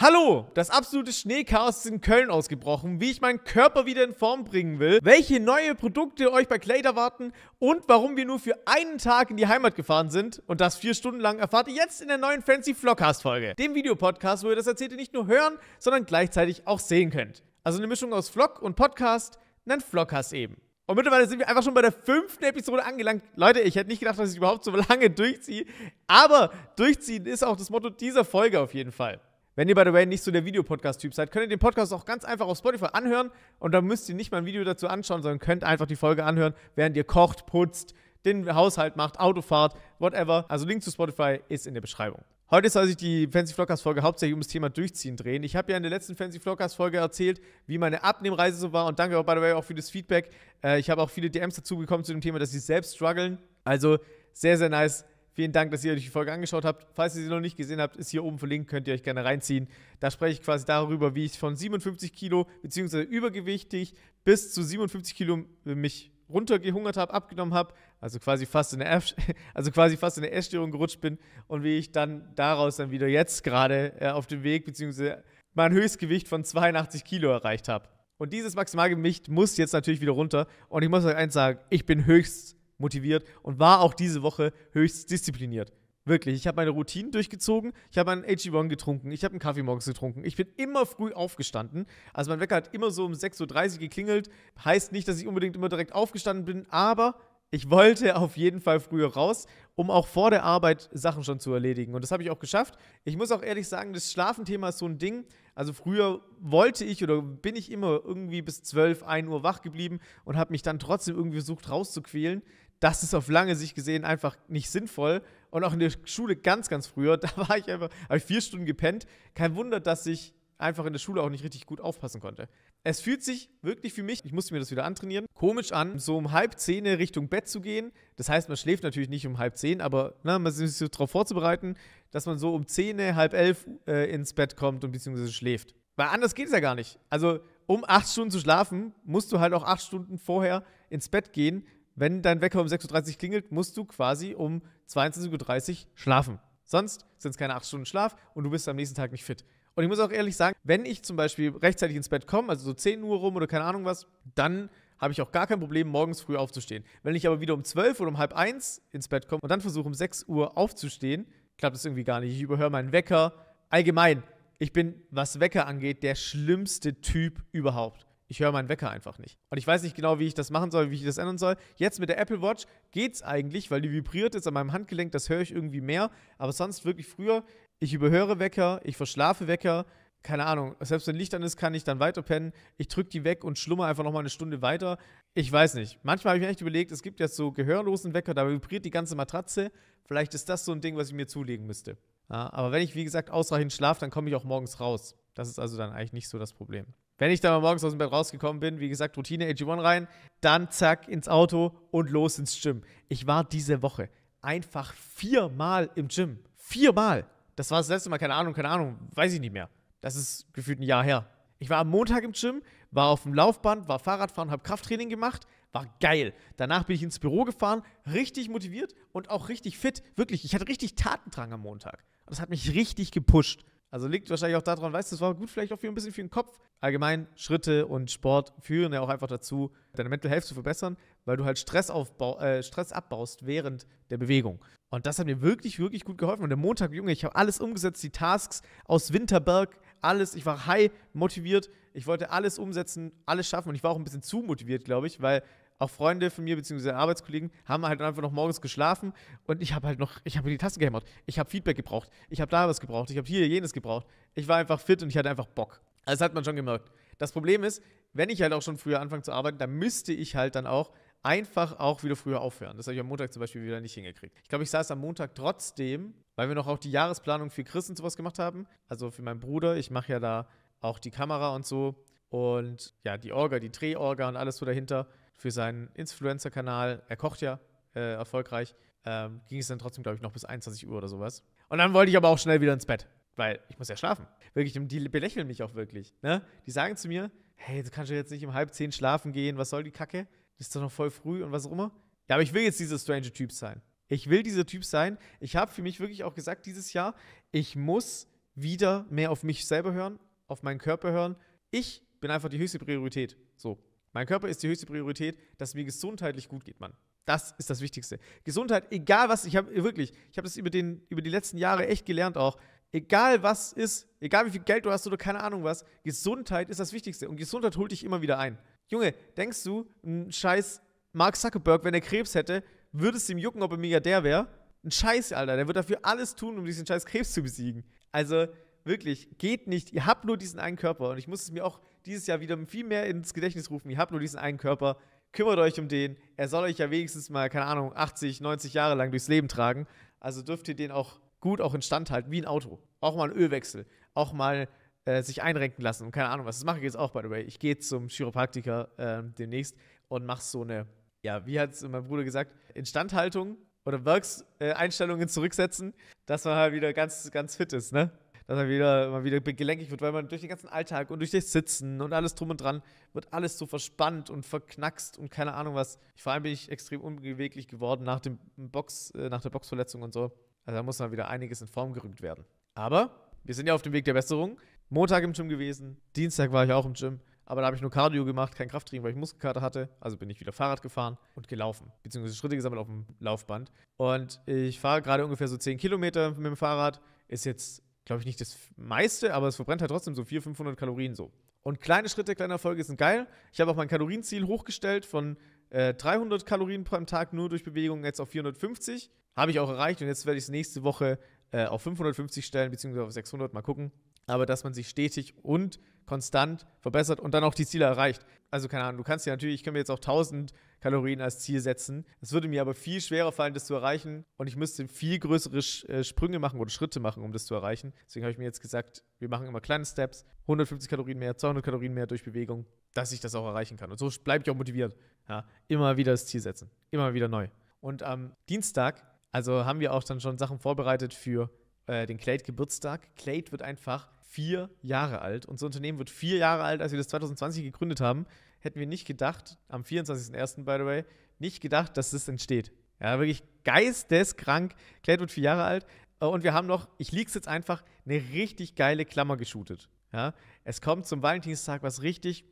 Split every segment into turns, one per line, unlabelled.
Hallo! Das absolute Schneechaos ist in Köln ausgebrochen, wie ich meinen Körper wieder in Form bringen will, welche neue Produkte euch bei Clade erwarten und warum wir nur für einen Tag in die Heimat gefahren sind und das vier Stunden lang erfahrt ihr jetzt in der neuen Fancy Vlogcast-Folge, dem Videopodcast, wo ihr das Erzählte nicht nur hören, sondern gleichzeitig auch sehen könnt. Also eine Mischung aus Vlog und Podcast, nennt Vlogcast eben. Und mittlerweile sind wir einfach schon bei der fünften Episode angelangt. Leute, ich hätte nicht gedacht, dass ich überhaupt so lange durchziehe. Aber durchziehen ist auch das Motto dieser Folge auf jeden Fall. Wenn ihr, by the way, nicht so der Videopodcast-Typ seid, könnt ihr den Podcast auch ganz einfach auf Spotify anhören und dann müsst ihr nicht mal ein Video dazu anschauen, sondern könnt einfach die Folge anhören, während ihr kocht, putzt, den Haushalt macht, Autofahrt, whatever. Also Link zu Spotify ist in der Beschreibung. Heute soll sich die Fancy Vlogcast Folge hauptsächlich um das Thema Durchziehen drehen. Ich habe ja in der letzten Fancy Vlogcast Folge erzählt, wie meine Abnehmreise so war und danke auch, by the way, auch für das Feedback. Äh, ich habe auch viele DMs dazu bekommen zu dem Thema, dass sie selbst strugglen. Also sehr, sehr nice Vielen Dank, dass ihr euch die Folge angeschaut habt. Falls ihr sie noch nicht gesehen habt, ist hier oben verlinkt, könnt ihr euch gerne reinziehen. Da spreche ich quasi darüber, wie ich von 57 Kilo bzw. übergewichtig bis zu 57 Kilo mich runtergehungert habe, abgenommen habe, also quasi fast in eine F also quasi fast in eine Essstörung gerutscht bin und wie ich dann daraus dann wieder jetzt gerade äh, auf dem Weg bzw. mein Höchstgewicht von 82 Kilo erreicht habe. Und dieses Maximalgewicht muss jetzt natürlich wieder runter und ich muss euch eins sagen, ich bin höchst motiviert und war auch diese Woche höchst diszipliniert. Wirklich, ich habe meine Routinen durchgezogen, ich habe einen ag 1 getrunken, ich habe einen Kaffee morgens getrunken, ich bin immer früh aufgestanden. Also mein Wecker hat immer so um 6.30 Uhr geklingelt. Heißt nicht, dass ich unbedingt immer direkt aufgestanden bin, aber ich wollte auf jeden Fall früher raus, um auch vor der Arbeit Sachen schon zu erledigen. Und das habe ich auch geschafft. Ich muss auch ehrlich sagen, das Schlafenthema ist so ein Ding. Also früher wollte ich oder bin ich immer irgendwie bis 12, 1 Uhr wach geblieben und habe mich dann trotzdem irgendwie versucht rauszuquälen das ist auf lange Sicht gesehen einfach nicht sinnvoll. Und auch in der Schule ganz, ganz früher, da war ich einfach, habe ich vier Stunden gepennt. Kein Wunder, dass ich einfach in der Schule auch nicht richtig gut aufpassen konnte. Es fühlt sich wirklich für mich, ich musste mir das wieder antrainieren, komisch an, so um halb zehn Richtung Bett zu gehen. Das heißt, man schläft natürlich nicht um halb zehn, aber na, ne, man ist sich so darauf vorzubereiten, dass man so um zehn, halb elf äh, ins Bett kommt und beziehungsweise schläft. Weil anders geht es ja gar nicht. Also um acht Stunden zu schlafen, musst du halt auch acht Stunden vorher ins Bett gehen wenn dein Wecker um 6.30 Uhr klingelt, musst du quasi um 22.30 Uhr schlafen. Sonst sind es keine 8 Stunden Schlaf und du bist am nächsten Tag nicht fit. Und ich muss auch ehrlich sagen, wenn ich zum Beispiel rechtzeitig ins Bett komme, also so 10 Uhr rum oder keine Ahnung was, dann habe ich auch gar kein Problem, morgens früh aufzustehen. Wenn ich aber wieder um 12 oder um halb eins ins Bett komme und dann versuche um 6 Uhr aufzustehen, klappt das irgendwie gar nicht. Ich überhöre meinen Wecker. Allgemein, ich bin, was Wecker angeht, der schlimmste Typ überhaupt ich höre meinen Wecker einfach nicht. Und ich weiß nicht genau, wie ich das machen soll, wie ich das ändern soll. Jetzt mit der Apple Watch geht's eigentlich, weil die vibriert jetzt an meinem Handgelenk, das höre ich irgendwie mehr. Aber sonst wirklich früher, ich überhöre Wecker, ich verschlafe Wecker, keine Ahnung, selbst wenn Licht an ist, kann ich dann weiter pennen. Ich drücke die weg und schlummer einfach nochmal eine Stunde weiter. Ich weiß nicht. Manchmal habe ich mir echt überlegt, es gibt jetzt so gehörlosen Wecker, da vibriert die ganze Matratze. Vielleicht ist das so ein Ding, was ich mir zulegen müsste. Ja, aber wenn ich, wie gesagt, ausreichend schlafe, dann komme ich auch morgens raus. Das ist also dann eigentlich nicht so das Problem. Wenn ich da mal morgens aus dem Bett rausgekommen bin, wie gesagt, Routine, AG1 e rein, dann zack, ins Auto und los ins Gym. Ich war diese Woche einfach viermal im Gym. Viermal. Das war das letzte Mal, keine Ahnung, keine Ahnung, weiß ich nicht mehr. Das ist gefühlt ein Jahr her. Ich war am Montag im Gym, war auf dem Laufband, war Fahrradfahren, habe Krafttraining gemacht, war geil. Danach bin ich ins Büro gefahren, richtig motiviert und auch richtig fit. Wirklich, ich hatte richtig Tatendrang am Montag. Das hat mich richtig gepusht. Also liegt wahrscheinlich auch daran, weißt du, es war gut vielleicht auch für ein bisschen für den Kopf. Allgemein Schritte und Sport führen ja auch einfach dazu, deine Mental Health zu verbessern, weil du halt Stress, aufbau, äh, Stress abbaust während der Bewegung. Und das hat mir wirklich, wirklich gut geholfen. Und der Montag, Junge, ich habe alles umgesetzt, die Tasks aus Winterberg, alles. Ich war high motiviert, ich wollte alles umsetzen, alles schaffen. Und ich war auch ein bisschen zu motiviert, glaube ich, weil auch Freunde von mir bzw. Arbeitskollegen haben halt einfach noch morgens geschlafen und ich habe halt noch, ich habe die Tasse gehämmert. Ich habe Feedback gebraucht. Ich habe da was gebraucht. Ich habe hier jenes gebraucht. Ich war einfach fit und ich hatte einfach Bock. Also das hat man schon gemerkt. Das Problem ist, wenn ich halt auch schon früher anfange zu arbeiten, dann müsste ich halt dann auch einfach auch wieder früher aufhören. Das habe ich am Montag zum Beispiel wieder nicht hingekriegt. Ich glaube, ich saß am Montag trotzdem, weil wir noch auch die Jahresplanung für Chris und sowas gemacht haben. Also für meinen Bruder. Ich mache ja da auch die Kamera und so und ja, die Orga, die Drehorga und alles so dahinter für seinen Influencer-Kanal, er kocht ja äh, erfolgreich, ähm, ging es dann trotzdem, glaube ich, noch bis 21 Uhr oder sowas. Und dann wollte ich aber auch schnell wieder ins Bett, weil ich muss ja schlafen. Wirklich, die belächeln mich auch wirklich. Ne? Die sagen zu mir, hey, du kannst ja jetzt nicht um halb zehn schlafen gehen, was soll die Kacke? ist doch noch voll früh und was auch immer. Ja, aber ich will jetzt dieser strange Typ sein. Ich will dieser Typ sein. Ich habe für mich wirklich auch gesagt dieses Jahr, ich muss wieder mehr auf mich selber hören, auf meinen Körper hören. Ich bin einfach die höchste Priorität. So. Mein Körper ist die höchste Priorität, dass es mir gesundheitlich gut geht, Mann. Das ist das Wichtigste. Gesundheit, egal was, ich habe wirklich, ich habe das über, den, über die letzten Jahre echt gelernt auch. Egal was ist, egal wie viel Geld du hast oder keine Ahnung was, Gesundheit ist das Wichtigste und Gesundheit holt dich immer wieder ein. Junge, denkst du, ein scheiß Mark Zuckerberg, wenn er Krebs hätte, würde es ihm jucken, ob er Milliardär wäre? Ein Scheiß, Alter, der wird dafür alles tun, um diesen scheiß Krebs zu besiegen. Also, wirklich, geht nicht. Ihr habt nur diesen einen Körper. Und ich muss es mir auch dieses Jahr wieder viel mehr ins Gedächtnis rufen. Ihr habt nur diesen einen Körper. Kümmert euch um den. Er soll euch ja wenigstens mal, keine Ahnung, 80, 90 Jahre lang durchs Leben tragen. Also dürft ihr den auch gut auch instand halten, wie ein Auto. Auch mal einen Ölwechsel. Auch mal äh, sich einrenken lassen. Und keine Ahnung was. Das mache ich jetzt auch, by the way. Ich gehe zum Chiropraktiker äh, demnächst und mache so eine, ja, wie hat es mein Bruder gesagt, Instandhaltung oder Works-Einstellungen äh, zurücksetzen, dass man halt wieder ganz, ganz fit ist, ne? dass man wieder, man wieder gelenkig wird, weil man durch den ganzen Alltag und durch das Sitzen und alles drum und dran wird alles so verspannt und verknackst und keine Ahnung was. vor allem bin ich extrem unbeweglich geworden nach, dem Box, äh, nach der Boxverletzung und so. Also da muss man wieder einiges in Form gerückt werden. Aber wir sind ja auf dem Weg der Besserung. Montag im Gym gewesen, Dienstag war ich auch im Gym, aber da habe ich nur Cardio gemacht, kein Krafttraining, weil ich Muskelkater hatte. Also bin ich wieder Fahrrad gefahren und gelaufen, beziehungsweise Schritte gesammelt auf dem Laufband. Und ich fahre gerade ungefähr so 10 Kilometer mit dem Fahrrad. Ist jetzt glaube ich, nicht das meiste, aber es verbrennt halt trotzdem so 400, 500 Kalorien so. Und kleine Schritte, kleine Erfolge sind geil. Ich habe auch mein Kalorienziel hochgestellt von äh, 300 Kalorien pro Tag nur durch Bewegung jetzt auf 450. Habe ich auch erreicht und jetzt werde ich es nächste Woche äh, auf 550 stellen, beziehungsweise auf 600, mal gucken. Aber dass man sich stetig und konstant verbessert und dann auch die Ziele erreicht. Also keine Ahnung, du kannst ja natürlich, ich kann mir jetzt auch 1000 Kalorien als Ziel setzen. Es würde mir aber viel schwerer fallen, das zu erreichen und ich müsste viel größere äh, Sprünge machen oder Schritte machen, um das zu erreichen. Deswegen habe ich mir jetzt gesagt, wir machen immer kleine Steps, 150 Kalorien mehr, 200 Kalorien mehr durch Bewegung, dass ich das auch erreichen kann. Und so bleibe ich auch motiviert. Ja, immer wieder das Ziel setzen, immer wieder neu. Und am Dienstag also haben wir auch dann schon Sachen vorbereitet für äh, den Clade-Geburtstag. Clade wird einfach vier Jahre alt. Unser Unternehmen wird vier Jahre alt, als wir das 2020 gegründet haben. Hätten wir nicht gedacht, am 24.01. by the way, nicht gedacht, dass das entsteht. Ja, wirklich geisteskrank. Clade wird vier Jahre alt. Äh, und wir haben noch, ich liege es jetzt einfach, eine richtig geile Klammer geshootet. Ja, es kommt zum Valentinstag was richtig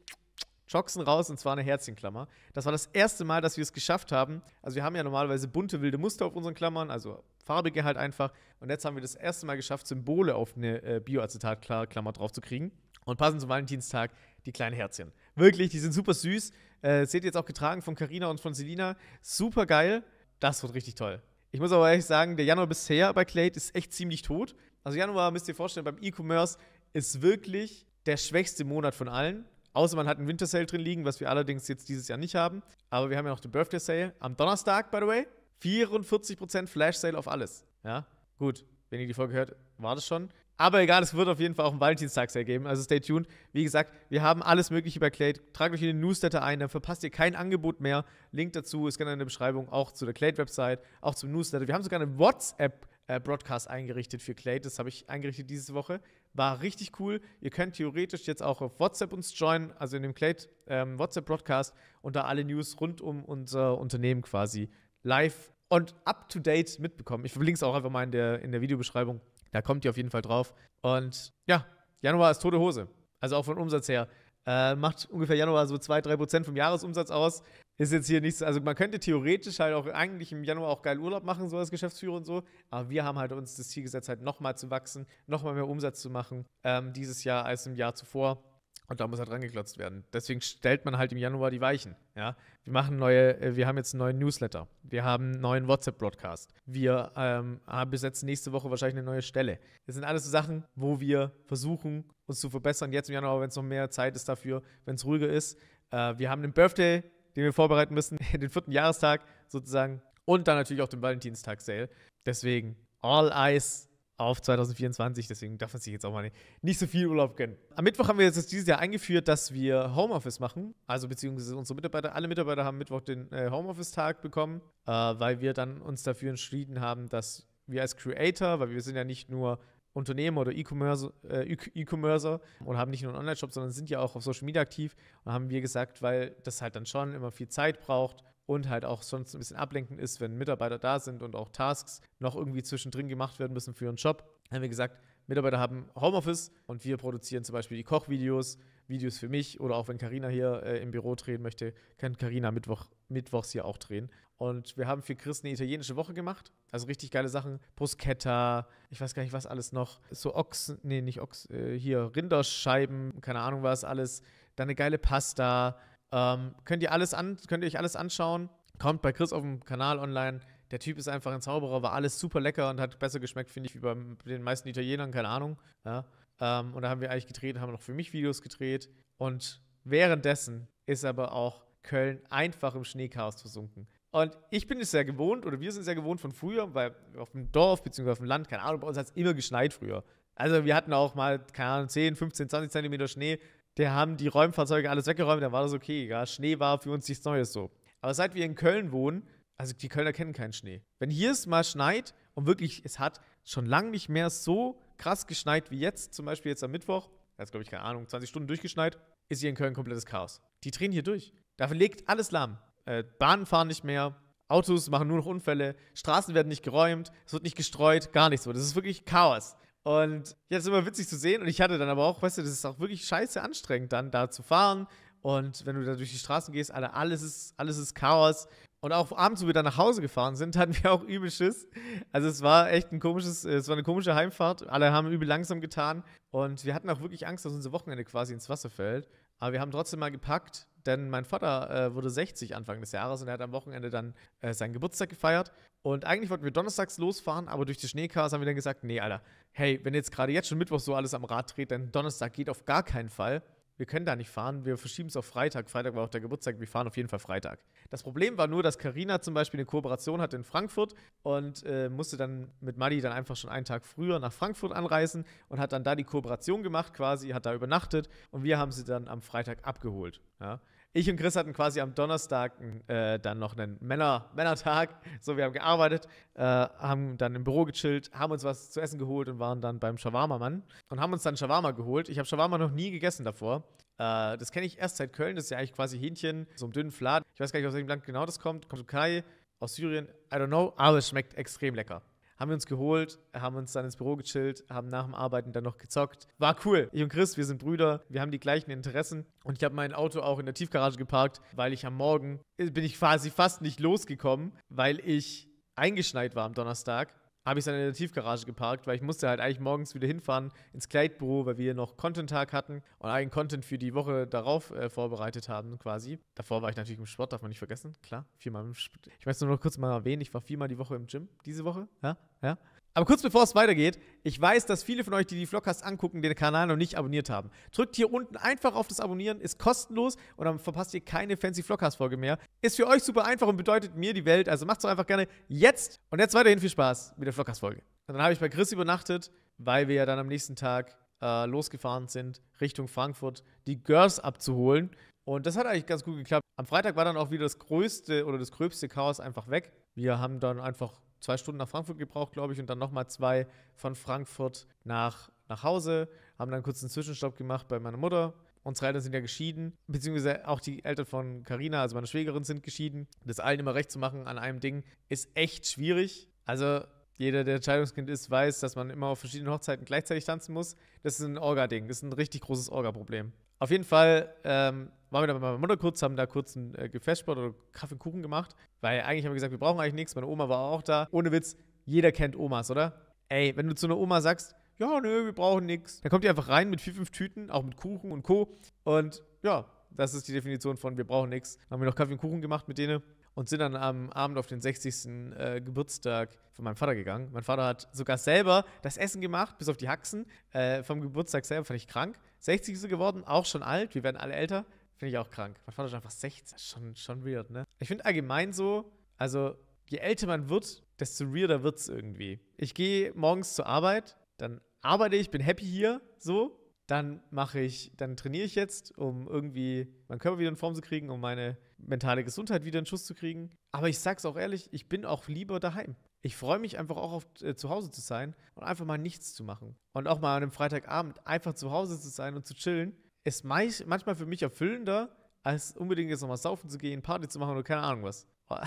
Jocksen raus und zwar eine Herzchenklammer. Das war das erste Mal, dass wir es geschafft haben. Also wir haben ja normalerweise bunte wilde Muster auf unseren Klammern, also farbige halt einfach. Und jetzt haben wir das erste Mal geschafft, Symbole auf eine äh, Bioacetatklammer bioacetat drauf zu kriegen. Und passend zum Valentinstag die kleinen Herzchen. Wirklich, die sind super süß. Äh, seht ihr jetzt auch getragen von Carina und von Selina. Super geil. Das wird richtig toll. Ich muss aber ehrlich sagen, der Januar bisher bei Clade ist echt ziemlich tot. Also Januar müsst ihr vorstellen, beim E-Commerce ist wirklich der schwächste Monat von allen. Außer man hat einen Winter Sale drin liegen, was wir allerdings jetzt dieses Jahr nicht haben. Aber wir haben ja noch den Birthday Sale am Donnerstag, by the way. 44% Flash Sale auf alles. Ja, gut. Wenn ihr die Folge hört, war das schon. Aber egal, es wird auf jeden Fall auch einen Valentinstag Sale geben. Also stay tuned. Wie gesagt, wir haben alles Mögliche bei Clade. Tragt euch in den Newsletter ein, dann verpasst ihr kein Angebot mehr. Link dazu ist gerne in der Beschreibung, auch zu der Clade-Website, auch zum Newsletter. Wir haben sogar eine WhatsApp-Website äh, Broadcast eingerichtet für Clay. Das habe ich eingerichtet diese Woche. War richtig cool. Ihr könnt theoretisch jetzt auch auf WhatsApp uns joinen, also in dem Clay ähm, WhatsApp Broadcast und da alle News rund um unser Unternehmen quasi live und up to date mitbekommen. Ich verlinke es auch einfach mal in der, in der Videobeschreibung. Da kommt ihr auf jeden Fall drauf. Und ja, Januar ist tote Hose. Also auch von Umsatz her. Äh, macht ungefähr Januar so 2-3% vom Jahresumsatz aus. Ist jetzt hier nichts, also man könnte theoretisch halt auch eigentlich im Januar auch geil Urlaub machen, so als Geschäftsführer und so. Aber wir haben halt uns das Ziel gesetzt, halt nochmal zu wachsen, nochmal mehr Umsatz zu machen ähm, dieses Jahr als im Jahr zuvor. Und da muss halt rangeklotzt werden. Deswegen stellt man halt im Januar die Weichen. Ja? Wir machen neue, äh, wir haben jetzt einen neuen Newsletter. Wir haben einen neuen WhatsApp-Broadcast. Wir ähm, ah, besetzen nächste Woche wahrscheinlich eine neue Stelle. Das sind alles so Sachen, wo wir versuchen, uns zu verbessern. Jetzt im Januar, wenn es noch mehr Zeit ist dafür, wenn es ruhiger ist. Äh, wir haben einen Birthday den wir vorbereiten müssen, den vierten Jahrestag sozusagen und dann natürlich auch den Valentinstag-Sale. Deswegen all eyes auf 2024, deswegen darf man sich jetzt auch mal nicht, nicht so viel Urlaub gönnen. Am Mittwoch haben wir jetzt dieses Jahr eingeführt, dass wir Homeoffice machen, also beziehungsweise unsere Mitarbeiter, alle Mitarbeiter haben Mittwoch den äh, Homeoffice-Tag bekommen, äh, weil wir dann uns dafür entschieden haben, dass wir als Creator, weil wir sind ja nicht nur Unternehmen oder äh, E-Commercer äh, e und haben nicht nur einen Online-Shop, sondern sind ja auch auf Social Media aktiv und haben wir gesagt, weil das halt dann schon immer viel Zeit braucht und halt auch sonst ein bisschen ablenkend ist, wenn Mitarbeiter da sind und auch Tasks noch irgendwie zwischendrin gemacht werden müssen für ihren Job, haben wir gesagt, Mitarbeiter haben Homeoffice und wir produzieren zum Beispiel die Kochvideos, Videos für mich oder auch wenn Karina hier äh, im Büro drehen möchte, kann Karina Mittwoch, mittwochs hier auch drehen. Und wir haben für Chris eine italienische Woche gemacht also richtig geile Sachen. Bruschetta, ich weiß gar nicht, was alles noch. So Ochsen, nee, nicht Ochs, äh, hier Rinderscheiben, keine Ahnung was alles. Dann eine geile Pasta. Ähm, könnt, ihr alles an, könnt ihr euch alles anschauen. Kommt bei Chris auf dem Kanal online. Der Typ ist einfach ein Zauberer, war alles super lecker und hat besser geschmeckt, finde ich, wie bei den meisten Italienern, keine Ahnung. Ja. Ähm, und da haben wir eigentlich gedreht, haben noch für mich Videos gedreht. Und währenddessen ist aber auch Köln einfach im Schneechaos versunken. Und ich bin es sehr gewohnt, oder wir sind es sehr gewohnt von früher, weil auf dem Dorf bzw. auf dem Land, keine Ahnung, bei uns hat es immer geschneit früher. Also wir hatten auch mal, keine Ahnung, 10, 15, 20 Zentimeter Schnee. Da haben die Räumfahrzeuge alles weggeräumt, dann war das okay. Ja? Schnee war für uns nichts Neues so. Aber seit wir in Köln wohnen, also die Kölner kennen keinen Schnee. Wenn hier es mal schneit und wirklich, es hat schon lange nicht mehr so krass geschneit wie jetzt, zum Beispiel jetzt am Mittwoch, da ist, glaube ich, keine Ahnung, 20 Stunden durchgeschneit, ist hier in Köln komplettes Chaos. Die drehen hier durch. Da legt alles lahm äh, Bahnen fahren nicht mehr, Autos machen nur noch Unfälle, Straßen werden nicht geräumt, es wird nicht gestreut, gar nichts. So. Das ist wirklich Chaos. Und ja, das ist immer witzig zu sehen. Und ich hatte dann aber auch, weißt du, das ist auch wirklich scheiße anstrengend, dann da zu fahren. Und wenn du da durch die Straßen gehst, Alter, alles ist, alles ist Chaos. Und auch abends, wo wir dann nach Hause gefahren sind, hatten wir auch übel Schiss. Also es war echt ein komisches, äh, es war eine komische Heimfahrt. Alle haben übel langsam getan. Und wir hatten auch wirklich Angst, dass unser Wochenende quasi ins Wasser fällt. Aber wir haben trotzdem mal gepackt denn mein Vater äh, wurde 60 Anfang des Jahres und er hat am Wochenende dann äh, seinen Geburtstag gefeiert. Und eigentlich wollten wir donnerstags losfahren, aber durch die Schneekars haben wir dann gesagt, nee, Alter, hey, wenn jetzt gerade jetzt schon Mittwoch so alles am Rad dreht, dann Donnerstag geht auf gar keinen Fall. Wir können da nicht fahren, wir verschieben es auf Freitag. Freitag war auch der Geburtstag, wir fahren auf jeden Fall Freitag. Das Problem war nur, dass Karina zum Beispiel eine Kooperation hatte in Frankfurt und äh, musste dann mit Madi dann einfach schon einen Tag früher nach Frankfurt anreisen und hat dann da die Kooperation gemacht quasi, hat da übernachtet und wir haben sie dann am Freitag abgeholt. Ja? ich und Chris hatten quasi am Donnerstag äh, dann noch einen Männer Männertag. So, wir haben gearbeitet, äh, haben dann im Büro gechillt, haben uns was zu essen geholt und waren dann beim Shawarma-Mann und haben uns dann Shawarma geholt. Ich habe Shawarma noch nie gegessen davor. Äh, das kenne ich erst seit Köln. Das ist ja eigentlich quasi Hähnchen, so einen dünnen Fladen. Ich weiß gar nicht, aus welchem Land genau das kommt. Kommt Türkei, aus Syrien, I don't know, aber es schmeckt extrem lecker. Haben wir uns geholt, haben uns dann ins Büro gechillt, haben nach dem Arbeiten dann noch gezockt. War cool. Ich und Chris, wir sind Brüder, wir haben die gleichen Interessen und ich habe mein Auto auch in der Tiefgarage geparkt, weil ich am Morgen äh, bin ich quasi fast nicht losgekommen, weil ich eingeschneit war am Donnerstag habe ich es dann in der Tiefgarage geparkt, weil ich musste halt eigentlich morgens wieder hinfahren ins Kleidbüro, weil wir noch Content-Tag hatten und einen Content für die Woche darauf äh, vorbereitet haben quasi. Davor war ich natürlich im Sport, darf man nicht vergessen, klar, viermal im Sport. Ich möchte nur noch kurz mal erwähnen, ich war viermal die Woche im Gym, diese Woche, ja, ja. Aber kurz bevor es weitergeht, ich weiß, dass viele von euch, die die Vlogcast angucken, den Kanal noch nicht abonniert haben. Drückt hier unten einfach auf das Abonnieren, ist kostenlos und dann verpasst ihr keine fancy Vlogcast-Folge mehr. Ist für euch super einfach und bedeutet mir die Welt, also macht's doch einfach gerne jetzt. Und jetzt weiterhin viel Spaß mit der Vlogcast-Folge. Dann habe ich bei Chris übernachtet, weil wir ja dann am nächsten Tag äh, losgefahren sind, Richtung Frankfurt, die Girls abzuholen. Und das hat eigentlich ganz gut geklappt. Am Freitag war dann auch wieder das größte oder das gröbste Chaos einfach weg. Wir haben dann einfach zwei Stunden nach Frankfurt gebraucht, glaube ich, und dann nochmal zwei von Frankfurt nach, nach Hause, haben dann kurz einen Zwischenstopp gemacht bei meiner Mutter. Unsere Eltern sind ja geschieden, beziehungsweise auch die Eltern von Karina, also meine Schwägerin, sind geschieden. Das allen immer recht zu machen an einem Ding ist echt schwierig. Also jeder, der Entscheidungskind ist, weiß, dass man immer auf verschiedenen Hochzeiten gleichzeitig tanzen muss. Das ist ein Orga-Ding, das ist ein richtig großes Orga-Problem. Auf jeden Fall ähm, waren wir da bei meiner Mutter kurz, haben da kurz einen äh, Gefäßsport oder Kaffeekuchen gemacht, weil eigentlich haben wir gesagt, wir brauchen eigentlich nichts. Meine Oma war auch da. Ohne Witz, jeder kennt Omas, oder? Ey, wenn du zu einer Oma sagst, ja, nö, wir brauchen nichts, dann kommt die einfach rein mit vier, fünf Tüten, auch mit Kuchen und Co. Und ja, das ist die Definition von wir brauchen nichts. Haben wir noch Kaffee und Kuchen gemacht mit denen und sind dann am Abend auf den 60. Äh, Geburtstag von meinem Vater gegangen. Mein Vater hat sogar selber das Essen gemacht, bis auf die Haxen. Äh, vom Geburtstag selber fand ich krank. 60. ist er geworden, auch schon alt, wir werden alle älter. Finde ich auch krank. Mein Vater ist einfach 16. Schon, schon weird, ne? Ich finde allgemein so, also je älter man wird, desto weirder wird es irgendwie. Ich gehe morgens zur Arbeit, dann arbeite ich, bin happy hier, so. Dann mache ich, dann trainiere ich jetzt, um irgendwie meinen Körper wieder in Form zu kriegen, um meine mentale Gesundheit wieder in Schuss zu kriegen. Aber ich sag's auch ehrlich, ich bin auch lieber daheim. Ich freue mich einfach auch auf äh, zu Hause zu sein und einfach mal nichts zu machen. Und auch mal an einem Freitagabend einfach zu Hause zu sein und zu chillen ist manchmal für mich erfüllender, als unbedingt jetzt nochmal saufen zu gehen, Party zu machen oder keine Ahnung was. ja,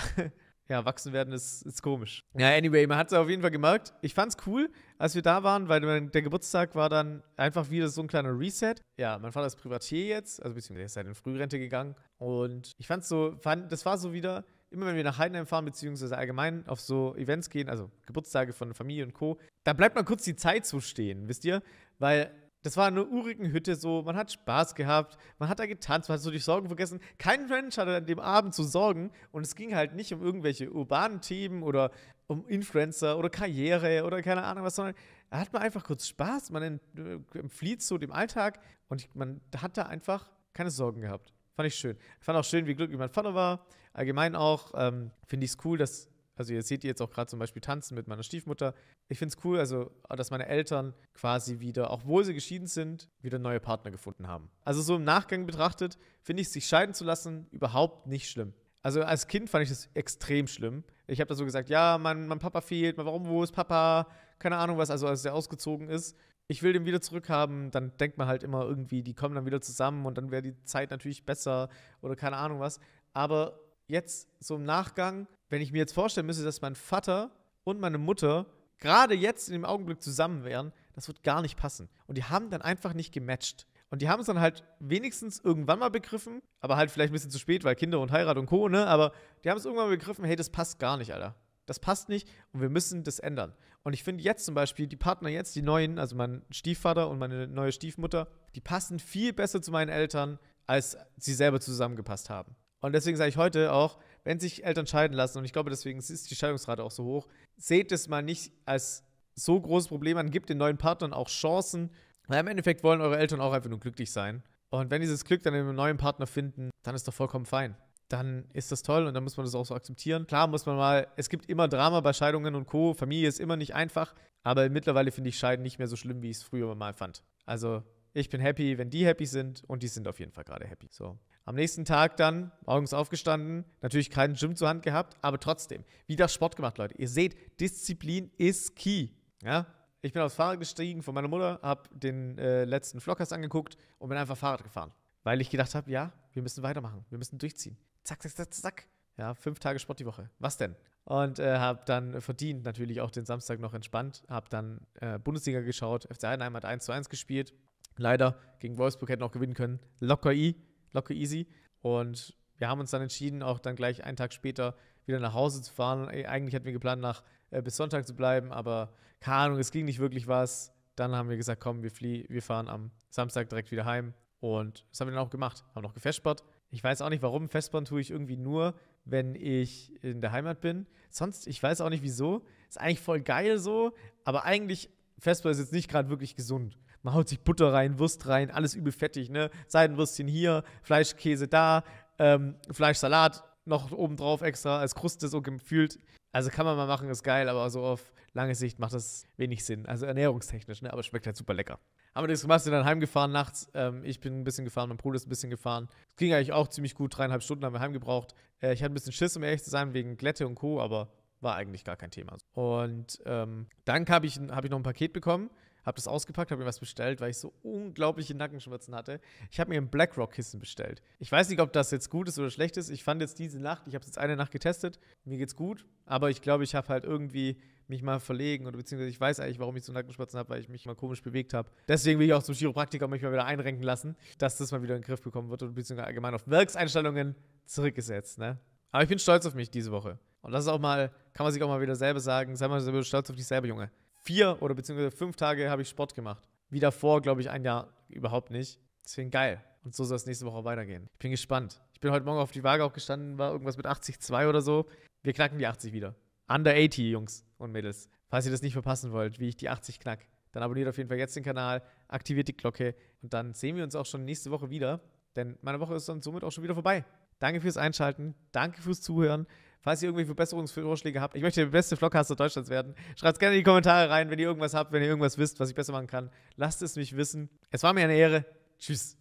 erwachsen werden ist, ist komisch. Ja, anyway, man hat es auf jeden Fall gemerkt. Ich fand es cool, als wir da waren, weil der Geburtstag war dann einfach wieder so ein kleiner Reset. Ja, mein Vater ist Privatier jetzt, also beziehungsweise ist halt in Frührente gegangen. Und ich fand's so, fand, das war so wieder, immer wenn wir nach Heidenheim fahren, beziehungsweise allgemein auf so Events gehen, also Geburtstage von Familie und Co., da bleibt mal kurz die Zeit so stehen, wisst ihr? Weil das war eine urigen Hütte so, man hat Spaß gehabt, man hat da getanzt, man hat so die Sorgen vergessen. Kein Mensch hatte an dem Abend zu Sorgen und es ging halt nicht um irgendwelche urbanen Themen oder um Influencer oder Karriere oder keine Ahnung was, sondern da hat man einfach kurz Spaß, man äh, entflieht so dem Alltag und man hat da einfach keine Sorgen gehabt. Fand ich schön. Ich fand auch schön, wie glücklich mein Vater war. Allgemein auch ähm, finde ich es cool, dass also ihr seht jetzt auch gerade zum Beispiel tanzen mit meiner Stiefmutter. Ich finde es cool, also dass meine Eltern quasi wieder, obwohl sie geschieden sind, wieder neue Partner gefunden haben. Also so im Nachgang betrachtet, finde ich, sich scheiden zu lassen, überhaupt nicht schlimm. Also als Kind fand ich das extrem schlimm. Ich habe da so gesagt, ja, mein, mein Papa fehlt, warum, wo ist Papa? Keine Ahnung was, also als er ausgezogen ist. Ich will den wieder zurückhaben, dann denkt man halt immer irgendwie, die kommen dann wieder zusammen und dann wäre die Zeit natürlich besser oder keine Ahnung was. Aber jetzt so im Nachgang, wenn ich mir jetzt vorstellen müsste, dass mein Vater und meine Mutter gerade jetzt in dem Augenblick zusammen wären, das wird gar nicht passen. Und die haben dann einfach nicht gematcht. Und die haben es dann halt wenigstens irgendwann mal begriffen, aber halt vielleicht ein bisschen zu spät, weil Kinder und Heirat und Co., ne? Aber die haben es irgendwann mal begriffen, hey, das passt gar nicht, Alter. Das passt nicht und wir müssen das ändern. Und ich finde jetzt zum Beispiel, die Partner jetzt, die neuen, also mein Stiefvater und meine neue Stiefmutter, die passen viel besser zu meinen Eltern, als sie selber zusammengepasst haben. Und deswegen sage ich heute auch, wenn sich Eltern scheiden lassen, und ich glaube, deswegen ist die Scheidungsrate auch so hoch, seht es mal nicht als so großes Problem an, gibt den neuen Partnern auch Chancen, weil im Endeffekt wollen eure Eltern auch einfach nur glücklich sein. Und wenn dieses Glück dann in einem neuen Partner finden, dann ist doch vollkommen fein. Dann ist das toll und dann muss man das auch so akzeptieren. Klar muss man mal, es gibt immer Drama bei Scheidungen und Co. Familie ist immer nicht einfach, aber mittlerweile finde ich Scheiden nicht mehr so schlimm, wie ich es früher mal fand. Also ich bin happy, wenn die happy sind und die sind auf jeden Fall gerade happy. So. Am nächsten Tag dann, morgens aufgestanden, natürlich keinen Gym zur Hand gehabt, aber trotzdem, wieder Sport gemacht, Leute. Ihr seht, Disziplin ist key. Ja? Ich bin aufs Fahrrad gestiegen von meiner Mutter, habe den äh, letzten Vlogcast angeguckt und bin einfach Fahrrad gefahren. Weil ich gedacht habe, ja, wir müssen weitermachen, wir müssen durchziehen. Zack, zack, zack, zack. Ja, fünf Tage Sport die Woche. Was denn? Und äh, habe dann verdient natürlich auch den Samstag noch entspannt. Habe dann äh, Bundesliga geschaut. FC Heidenheim hat 1 zu 1 gespielt. Leider gegen Wolfsburg hätten auch gewinnen können. Locker I locker easy. Und wir haben uns dann entschieden, auch dann gleich einen Tag später wieder nach Hause zu fahren. Eigentlich hatten wir geplant, nach, äh, bis Sonntag zu bleiben, aber keine Ahnung, es ging nicht wirklich was. Dann haben wir gesagt, komm, wir, flie wir fahren am Samstag direkt wieder heim. Und das haben wir dann auch gemacht. Haben noch gefestspart. Ich weiß auch nicht, warum. Festbahn tue ich irgendwie nur, wenn ich in der Heimat bin. Sonst, ich weiß auch nicht wieso. Ist eigentlich voll geil so, aber eigentlich, Festbahn ist jetzt nicht gerade wirklich gesund man haut sich Butter rein, Wurst rein, alles übel fettig, ne? Seidenwürstchen hier, Fleischkäse da, ähm, Fleischsalat noch oben drauf extra als Kruste so gefühlt. Also kann man mal machen, ist geil, aber so auf lange Sicht macht das wenig Sinn. Also ernährungstechnisch, ne? aber schmeckt halt super lecker. Haben wir das gemacht, sind dann heimgefahren nachts. Ähm, ich bin ein bisschen gefahren, mein Bruder ist ein bisschen gefahren. Es ging eigentlich auch ziemlich gut, dreieinhalb Stunden haben wir heimgebraucht. Äh, ich hatte ein bisschen Schiss, um ehrlich zu sein, wegen Glätte und Co., aber war eigentlich gar kein Thema. Und ähm, dann habe ich, hab ich noch ein Paket bekommen habe das ausgepackt, habe mir was bestellt, weil ich so unglaubliche Nackenschmerzen hatte. Ich habe mir ein BlackRock-Kissen bestellt. Ich weiß nicht, ob das jetzt gut ist oder schlecht ist. Ich fand jetzt diese Nacht, ich habe es jetzt eine Nacht getestet, mir geht's gut, aber ich glaube, ich habe halt irgendwie mich mal verlegen oder beziehungsweise ich weiß eigentlich, warum ich so Nackenschmerzen habe, weil ich mich mal komisch bewegt habe. Deswegen will ich auch zum Chiropraktiker mich mal wieder einrenken lassen, dass das mal wieder in den Griff bekommen wird und beziehungsweise allgemein auf Werkseinstellungen zurückgesetzt. Ne? Aber ich bin stolz auf mich diese Woche. Und das ist auch mal, kann man sich auch mal wieder selber sagen, sei mal stolz auf dich selber, Junge vier oder beziehungsweise fünf Tage habe ich Sport gemacht. Wie davor, glaube ich, ein Jahr überhaupt nicht. Deswegen geil. Und so soll es nächste Woche weitergehen. Ich bin gespannt. Ich bin heute Morgen auf die Waage auch gestanden, war irgendwas mit 80,2 oder so. Wir knacken die 80 wieder. Under 80, Jungs und Mädels. Falls ihr das nicht verpassen wollt, wie ich die 80 knack, dann abonniert auf jeden Fall jetzt den Kanal, aktiviert die Glocke und dann sehen wir uns auch schon nächste Woche wieder. Denn meine Woche ist dann somit auch schon wieder vorbei. Danke fürs Einschalten, danke fürs Zuhören. Falls ihr irgendwie Verbesserungsvorschläge habt, ich möchte der beste Vlogcaster Deutschlands werden. Schreibt es gerne in die Kommentare rein, wenn ihr irgendwas habt, wenn ihr irgendwas wisst, was ich besser machen kann. Lasst es mich wissen. Es war mir eine Ehre. Tschüss.